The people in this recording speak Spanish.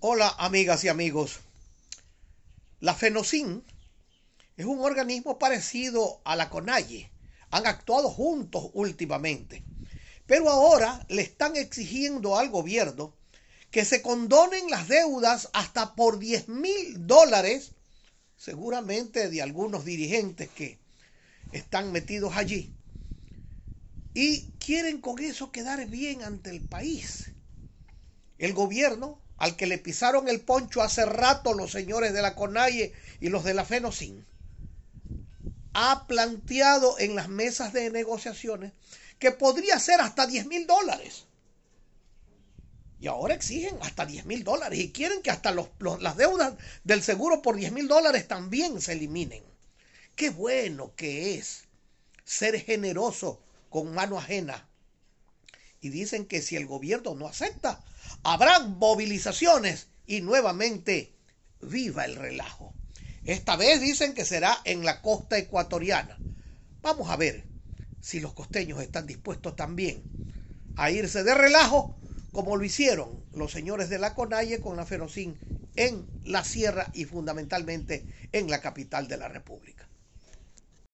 Hola amigas y amigos. La FENOCIN es un organismo parecido a la CONAIE. Han actuado juntos últimamente. Pero ahora le están exigiendo al gobierno que se condonen las deudas hasta por 10 mil dólares, seguramente de algunos dirigentes que están metidos allí. Y quieren con eso quedar bien ante el país. El gobierno al que le pisaron el poncho hace rato los señores de la CONAIE y los de la FENOCIN, ha planteado en las mesas de negociaciones que podría ser hasta 10 mil dólares. Y ahora exigen hasta 10 mil dólares y quieren que hasta las deudas del seguro por 10 mil dólares también se eliminen. Qué bueno que es ser generoso con mano ajena y dicen que si el gobierno no acepta, habrán movilizaciones y nuevamente viva el relajo. Esta vez dicen que será en la costa ecuatoriana. Vamos a ver si los costeños están dispuestos también a irse de relajo como lo hicieron los señores de la Conalle con la Ferocín en la sierra y fundamentalmente en la capital de la República.